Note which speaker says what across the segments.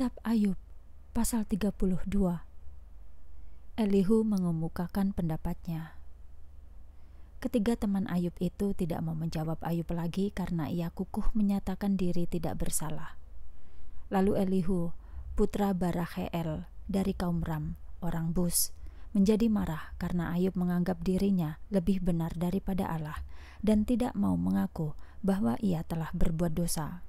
Speaker 1: Kitab Ayub pasal 32 Elihu mengemukakan pendapatnya Ketiga teman Ayub itu tidak mau menjawab Ayub lagi karena ia kukuh menyatakan diri tidak bersalah. Lalu Elihu, putra Baracheel dari kaum Ram, orang Bus, menjadi marah karena Ayub menganggap dirinya lebih benar daripada Allah dan tidak mau mengaku bahwa ia telah berbuat dosa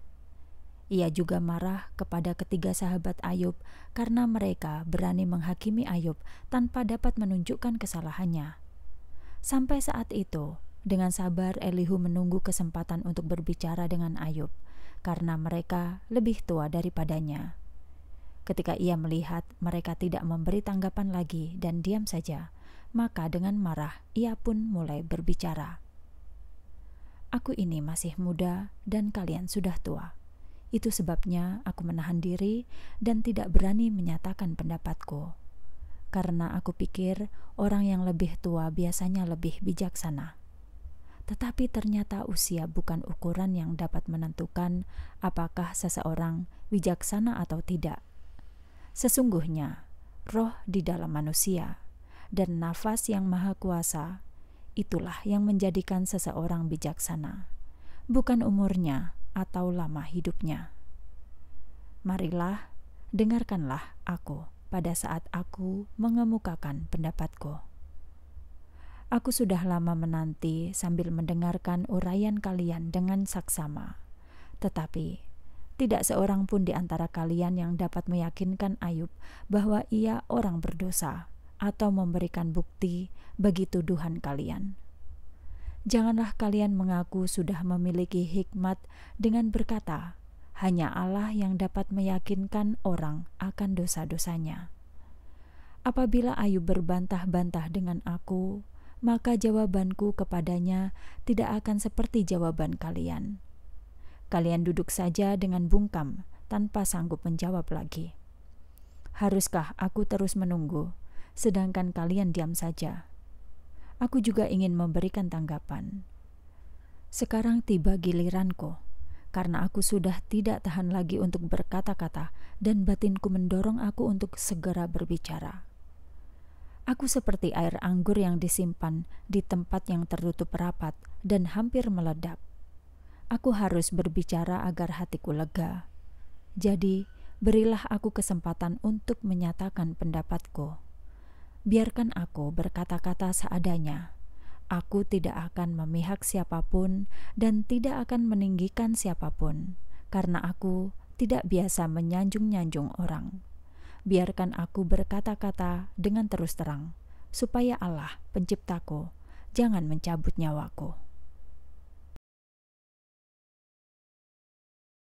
Speaker 1: ia juga marah kepada ketiga sahabat Ayub karena mereka berani menghakimi Ayub tanpa dapat menunjukkan kesalahannya. Sampai saat itu, dengan sabar Elihu menunggu kesempatan untuk berbicara dengan Ayub karena mereka lebih tua daripadanya. Ketika ia melihat mereka tidak memberi tanggapan lagi dan diam saja, maka dengan marah ia pun mulai berbicara. Aku ini masih muda dan kalian sudah tua itu sebabnya aku menahan diri dan tidak berani menyatakan pendapatku. Karena aku pikir orang yang lebih tua biasanya lebih bijaksana. Tetapi ternyata usia bukan ukuran yang dapat menentukan apakah seseorang bijaksana atau tidak. Sesungguhnya, roh di dalam manusia dan nafas yang maha kuasa, itulah yang menjadikan seseorang bijaksana. Bukan umurnya, atau lama hidupnya. Marilah, dengarkanlah aku pada saat aku mengemukakan pendapatku. Aku sudah lama menanti sambil mendengarkan uraian kalian dengan saksama, tetapi tidak seorang pun di antara kalian yang dapat meyakinkan Ayub bahwa ia orang berdosa atau memberikan bukti bagi tuduhan kalian janganlah kalian mengaku sudah memiliki hikmat dengan berkata, "Hanya Allah yang dapat meyakinkan orang akan dosa-dosanya." Apabila Ayub berbantah-bantah dengan aku, maka jawabanku kepadanya tidak akan seperti jawaban kalian. Kalian duduk saja dengan bungkam tanpa sanggup menjawab lagi. Haruskah aku terus menunggu, sedangkan kalian diam saja?' aku juga ingin memberikan tanggapan. Sekarang tiba giliranku, karena aku sudah tidak tahan lagi untuk berkata-kata dan batinku mendorong aku untuk segera berbicara. Aku seperti air anggur yang disimpan di tempat yang tertutup rapat dan hampir meledak. Aku harus berbicara agar hatiku lega. Jadi, berilah aku kesempatan untuk menyatakan pendapatku biarkan aku berkata-kata seadanya. Aku tidak akan memihak siapapun dan tidak akan meninggikan siapapun, karena aku tidak biasa menyanjung-nyanjung orang. Biarkan aku berkata-kata dengan terus terang, supaya Allah, Penciptaku, jangan mencabut nyawaku.